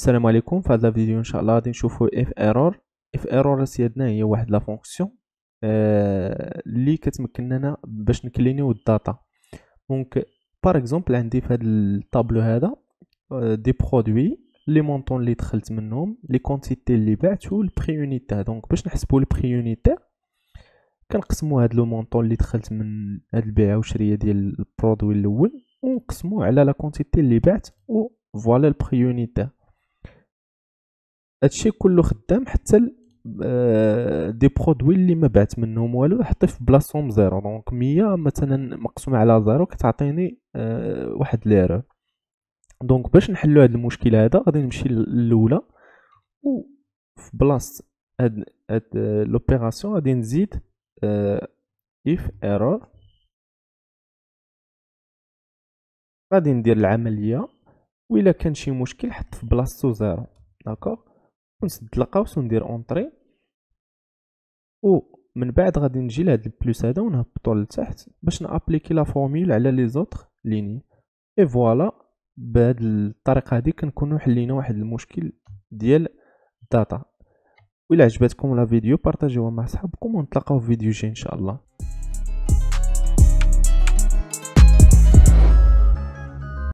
السلام عليكم في هذا الفيديو ان شاء الله غادي نشوفو اف ايرور اف ايرور سيادنا هي واحد لا فونكسيون اللي آه كتمكننا باش نكلينيو الداتا دونك بار اكزومبل عندي في هذا الطابلو هذا آه، دي برودوي لي مونطون اللي دخلت منهم لي كونتيتي اللي بعت البري يونيتي دونك باش نحسبو البري يونيتي كنقسمو هاد لو مونطون اللي دخلت من هاد البيعه وشريه ديال البرودوي الاول ونقسمو على لا كونتيتي اللي بعت و فوالا البري يونيتي هادشي كله خدام حتى آه، دي برودوي اللي ما بعت منهم والو حطي في بلاصتهم زيرو دونك مية مثلا مقسوم على زيرو كتعطيني آه، واحد ليرو دونك باش نحلو هاد المشكل هذا غادي نمشي للاولى و في بلاصه هاد هاد لوبيراسيون آه، غادي نزيد اف if غادي ندير العمليه و الا كان شي مشكل حط في بلاصتو زيرو داكوغ ونسد القوس وندير اونطري و من بعد غادي نجي لهاد البلوس هذا ونهبطو لتحت باش نابليكي لا فورمول على لي زوتر ليني اي فوالا بهاد الطريقه هادي كنكونو حلينا واحد المشكل ديال الداتا و الى عجبتكم لا فيديو بارطاجيوها مع صحابكم ونتلاقاو في فيديو جاي ان شاء الله